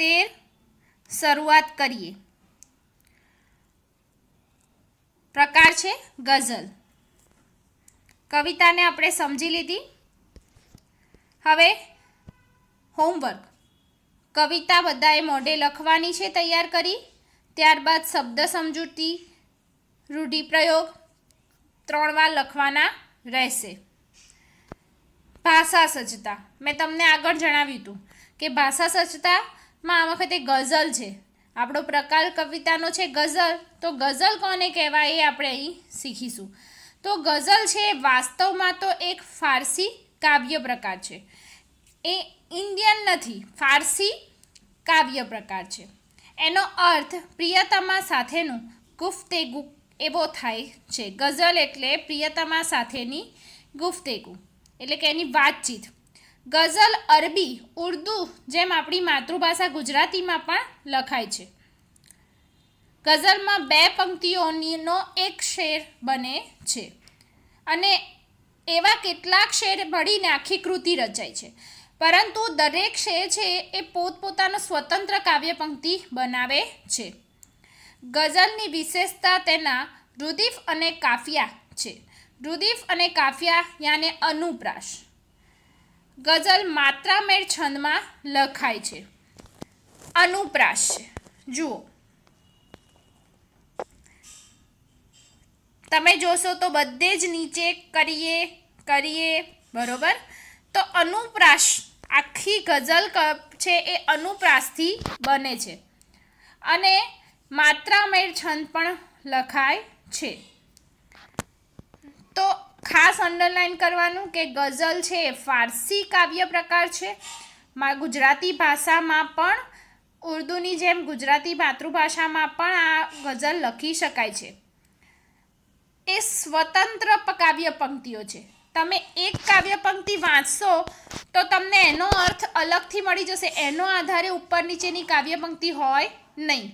તે શરૂઆત કરીએ પ્રકાર છે ગઝલ કવિતાને આપણે સમજી લીધી હવે હોમવર્ક કવિતા બધાએ મોઢે લખવાની છે તૈયાર કરી ત્યારબાદ શબ્દ સમજૂતી રૂઢિપ્રયોગ ત્રણ વાર લખવાના રહેશે ભાષા સજ્જતા મેં તમને આગળ જણાવ્યું હતું કે ભાષા સજ્જતા માં આ વખતે ગઝલ છે આપણો પ્રકાર કવિતાનો છે ગઝલ તો ગઝલ કોને કહેવાય એ આપણે અહીં શીખીશું તો ગઝલ છે વાસ્તવમાં તો એક ફારસી કાવ્ય પ્રકાર છે એ ઇન્ડિયન નથી ફારસી કાવ્ય પ્રકાર છે એનો અર્થ પ્રિયતમા સાથેનું ગુફ્તેગુ એવો થાય છે ગઝલ એટલે પ્રિયતમા સાથેની ગુફ્તેગુ એટલે કે એની વાતચીત ગઝલ અરબી ઉર્દુ જેમ આપણી માતૃભાષા ગુજરાતીમાં પણ લખાય છે ગઝલમાં બે પંક્તિઓનો એક શેર બને છે અને એવા કેટલાક શેર મળીને આખી કૃતિ રચાય છે પરંતુ દરેક શેર છે એ પોતપોતાનો સ્વતંત્ર કાવ્ય પંક્તિ બનાવે છે ગઝલની વિશેષતા તેના રુદીફ અને કાફિયા છે રુદીફ અને કાફિયા યાને અનુપ્રાશ ગઝલ માત્રામેળ છંદમાં લખાય છે અનુપ્રાશ જુઓ તમે જોશો તો બધે જ નીચે કરીએ કરીએ બરોબર તો અનુપ્રાશ આખી ગઝલ છે એ અનુપ્રાસથી બને છે અને માત્રામેળ છંદ પણ લખાય છે તો ખાસ અંડરલાઇન કરવાનું કે ગઝલ છે એ ફારસી કાવ્ય પ્રકાર છે માં ગુજરાતી ભાષામાં પણ ઉર્દુની જેમ ગુજરાતી માતૃભાષામાં પણ આ ગઝલ લખી શકાય છે એ સ્વતંત્ર કાવ્ય પંક્તિઓ છે તમે એક કાવ્ય પંક્તિ વાંચશો તો તમને એનો અર્થ અલગથી મળી જશે એનો આધારે ઉપર નીચેની કાવ્ય પંક્તિ હોય નહીં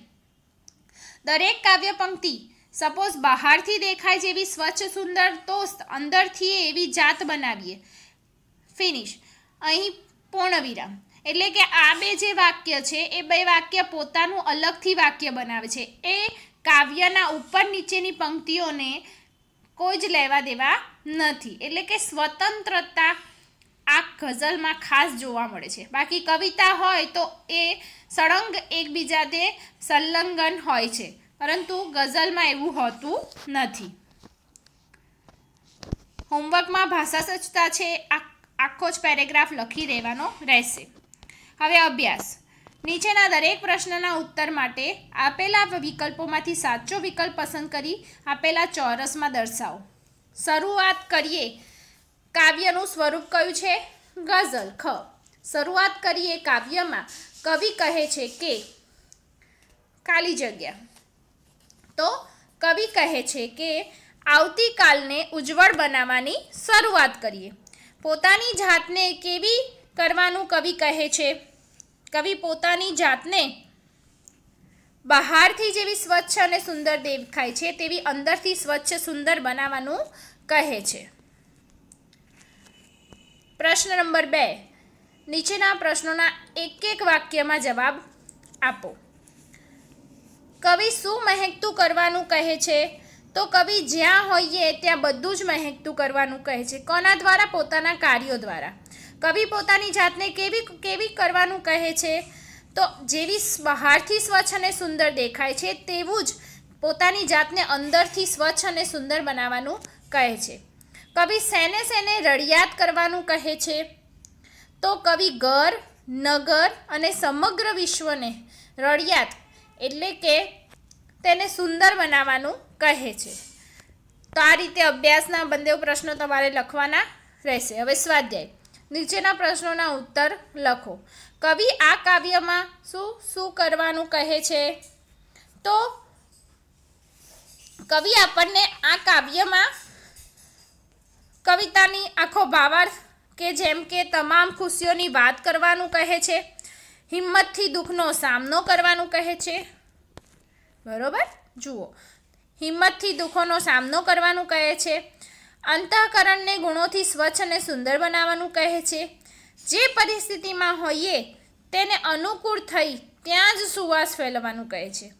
દરેક કાવ્ય પંક્તિ સપોઝ બહારથી દેખાય જેવી સ્વચ્છ સુંદર તોસ્ત અંદરથી એવી જાત બનાવીએ ફિનિશ અહીં પૂર્ણ વિરામ એટલે કે આ બે જે વાક્ય છે એ બે વાક્ય પોતાનું અલગથી વાક્ય બનાવે છે એ કાવ્યના ઉપર નીચેની પંક્તિઓને કોઈ જ લેવા દેવા નથી એટલે કે સ્વતંત્રતા આ ગઝલમાં ખાસ જોવા મળે છે બાકી કવિતા હોય તો એ સળંગ એકબીજાને સંલગ્ન હોય છે પરંતુ ગઝલમાં એવું હોતું નથી હોમવર્કમાં ભાષા સજ્જતા છે આખો જ પેરેગ્રાફ લખી દેવાનો રહેશે હવે અભ્યાસ નીચેના દરેક પ્રશ્નના ઉત્તર માટે આપેલા વિકલ્પોમાંથી સાચો વિકલ્પ પસંદ કરી આપેલા ચોરસમાં દર્શાવો શરૂઆત કરીએ કાવ્યનું સ્વરૂપ કયું છે ગઝલ ખ શરૂઆત કરીએ કાવ્યમાં કવિ કહે છે કે કાલી જગ્યા તો કવિ કહે છે કે આવતીકાલને ઉજ્જવળ બનાવવાની શરૂઆત કરીએ પોતાની જાતને કેવી કરવાનું કવિ કહે છે કવિ પોતાની જાતને બહારથી જેવી સ્વચ્છ અને સુંદર દેખાય છે તેવી અંદરથી સ્વચ્છ સુંદર બનાવવાનું કહે છે પ્રશ્ન નંબર બે નીચેના પ્રશ્નોના એક એક વાક્યમાં જવાબ આપો કવિ શું મહેકતું કરવાનું કહે છે તો કવિ જ્યાં હોઈએ ત્યાં બધું જ મહેકતું કરવાનું કહે છે કોના દ્વારા પોતાના કાર્યો દ્વારા કવિ પોતાની જાતને કેવી કેવી કરવાનું કહે છે તો જેવી બહારથી સ્વચ્છ અને સુંદર દેખાય છે તેવું જ પોતાની જાતને અંદરથી સ્વચ્છ અને સુંદર બનાવવાનું કહે છે કવિ સેને સેને રડિયાત કરવાનું કહે છે તો કવિ ઘર નગર અને સમગ્ર વિશ્વને રડિયાત એટલે કે તેને સુંદર બનાવવાનું કહે છે તો આ રીતે અભ્યાસના બંને પ્રશ્નો તમારે લખવાના રહેશે હવે સ્વાધ્યાય નીચેના પ્રશ્નોના ઉત્તર લખો કવિ આ કાવ્યમાં શું શું કરવાનું કહે છે તો કવિ આપણને આ કાવ્યમાં કવિતાની આખો ભાવાર્થ કે જેમ કે તમામ ખુશીઓની વાત કરવાનું કહે છે હિંમતથી દુઃખનો સામનો કરવાનું કહે છે બરોબર જુઓ હિંમતથી દુઃખોનો સામનો કરવાનું કહે છે અંતઃકરણને ગુણોથી સ્વચ્છ અને સુંદર બનાવવાનું કહે છે જે પરિસ્થિતિમાં હોઈએ તેને અનુકૂળ થઈ ત્યાં જ સુવાસ ફેલવાનું કહે છે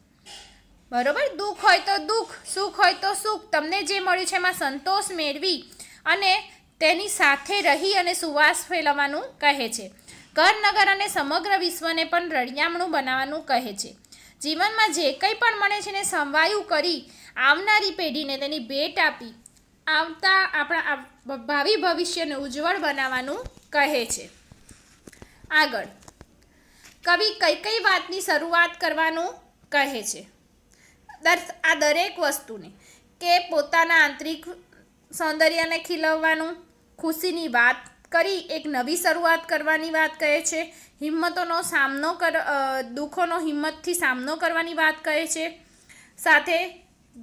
બરોબર દુઃખ હોય તો દુઃખ સુખ હોય તો સુખ તમને જે મળ્યું છે એમાં સંતોષ મેળવી અને તેની સાથે રહી અને સુવાસ ફેલાવવાનું કહે છે કરનગર અને સમગ્ર વિશ્વને પણ રળિયામણું બનાવવાનું કહે છે જીવનમાં જે કંઈ પણ મળે છે એને સંવાયું કરી આવનારી પેઢીને તેની ભેટ આપી આવતા આપણા ભાવિ ભવિષ્યને ઉજ્જવળ બનાવવાનું કહે છે આગળ કવિ કઈ કઈ વાતની શરૂઆત કરવાનું કહે છે આ દરેક વસ્તુને કે પોતાના આંતરિક સૌંદર્યને ખીલવવાનું ખુશીની વાત કરી એક નવી શરૂઆત કરવાની વાત કહે છે હિંમતોનો સામનો કર દુઃખોનો હિંમતથી સામનો કરવાની વાત કહે છે સાથે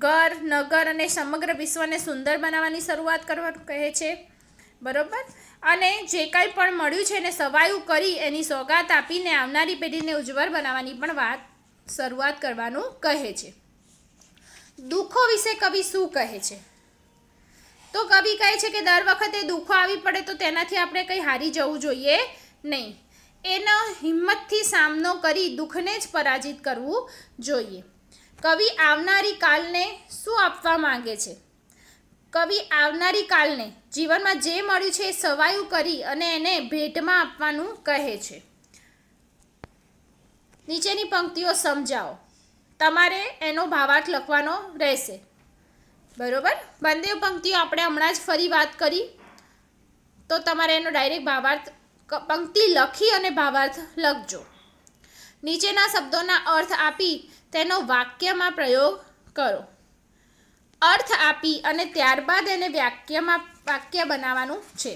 ઘર નગર અને સમગ્ર વિશ્વને સુંદર બનાવવાની શરૂઆત કરવાનું કહે છે બરોબર અને જે કાંઈ પણ મળ્યું છે એને સવાયું કરી એની સોગાત આપીને આવનારી પેઢીને ઉજ્જવળ બનાવવાની પણ વાત શરૂઆત કરવાનું કહે છે દુઃખો વિશે કવિ શું કહે છે તો કવિ કહે છે કે દર વખતે દુઃખો આવી પડે તો તેનાથી આપણે કંઈ હારી જવું જોઈએ નહીં એનો હિંમતથી સામનો કરી દુઃખને જ પરાજિત કરવું જોઈએ કવિ આવનારી કાલને શું આપવા માંગે છે કવિ આવનારી કાલને જીવનમાં જે મળ્યું છે એ સવાયું કરી અને એને ભેટમાં આપવાનું કહે છે નીચેની પંક્તિઓ સમજાવો તમારે એનો ભાવાર્થ લખવાનો રહેશે બરોબર બંને પંક્તિઓ આપણે હમણાં જ ફરી વાત કરી તો તમારે એનો ડાયરેક્ટ ભાવાર્થ પંક્તિ લખી અને ભાવાર્થ લખજો નીચેના શબ્દોના અર્થ આપી તેનો વાક્યમાં પ્રયોગ કરો અર્થ આપી અને ત્યારબાદ એને વાક્યમાં વાક્ય બનાવવાનું છે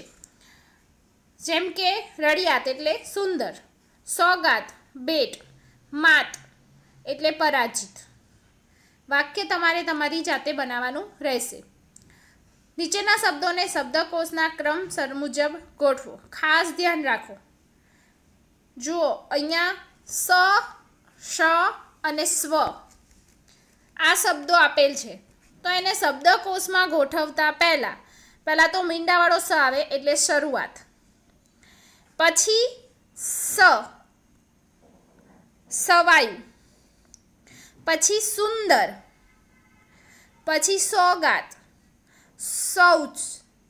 જેમ કે રડિયાત એટલે સુંદર સોગાત બેટ માત એટલે પરાજિત વાક્ય તમારે તમારી જાતે બનાવવાનું રહેશે નીચેના શબ્દોને શબ્દકોષના ક્રમ સર મુજબ ગોઠવો ખાસ ધ્યાન રાખો જુઓ અહીંયા સ શ અને સ્વ આ શબ્દો આપેલ છે તો એને શબ્દકોશમાં ગોઠવતા પહેલાં પહેલાં તો મીંડાવાળો સ આવે એટલે શરૂઆત પછી સ સવાયું પછી સુંદર પછી સોગાત સૌચ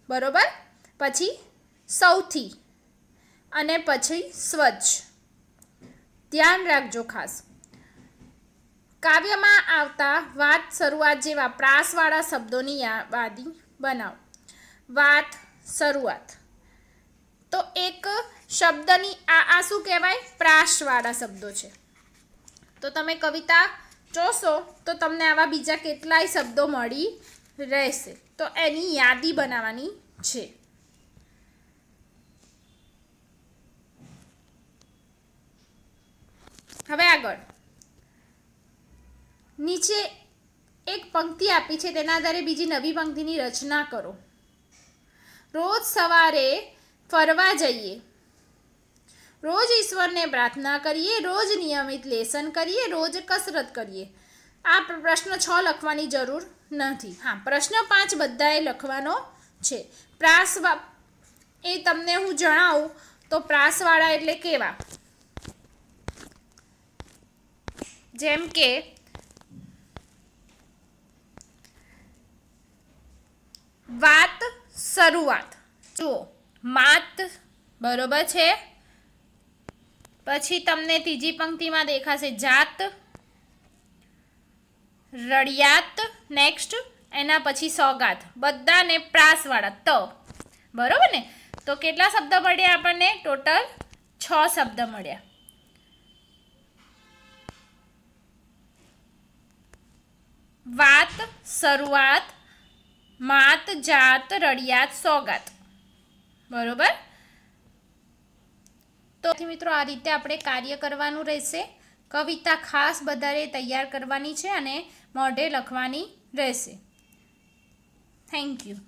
બરોબર પછી સૌથી અને પછી સ્વચ્છ ધ્યાન રાખજો ખાસ કાવ્યમાં આવતા વાત શરૂઆત જેવા પ્રાસવાળા શબ્દોની યાદી બનાવો વાત શરૂઆત તો એક શબ્દની આ આ શું કહેવાય પ્રાસવાળા શબ્દો છે તો તમે કવિતા જોશો તો તમને આવા બીજા કેટલાય શબ્દો મળી રહેશે તો એની યાદી બનાવવાની છે હવે આગળ નીચે એક પંક્તિ આપી છે તેના આધારે બીજી નવી પંક્તિની રચના કરો રોજ સવારે ફરવા જઈએ રોજ ઈશ્વરને પ્રાર્થના કરીએ રોજ નિયમિત લેસન કરીએ રોજ કસરત કરીએ આ પ્રશ્ન છ લખવાની જરૂર નથી હા પ્રશ્ન પાંચ બધાએ લખવાનો છે પ્રાસ એ તમને હું જણાવું તો પ્રાસવાળા એટલે કેવા જેમ કે વાત શરૂઆત જુઓ માત બરોબર છે પછી તમને ત્રીજી પંક્તિમાં દેખાશે જાત રડિયાત નેક્સ્ટ એના પછી સોગાત બધાને પ્રાસવાળા ત બરાબર ને તો કેટલા શબ્દ મળ્યા આપણને ટોટલ છ શબ્દ મળ્યા વાત શરૂઆત માત જાત રડિયાત સોગાત બરોબર તો મિત્રો આ રીતે આપણે કાર્ય કરવાનું રહેશે કવિતા ખાસ બધાએ તૈયાર કરવાની છે અને મોઢે લખવાની રહેશે થેન્ક યુ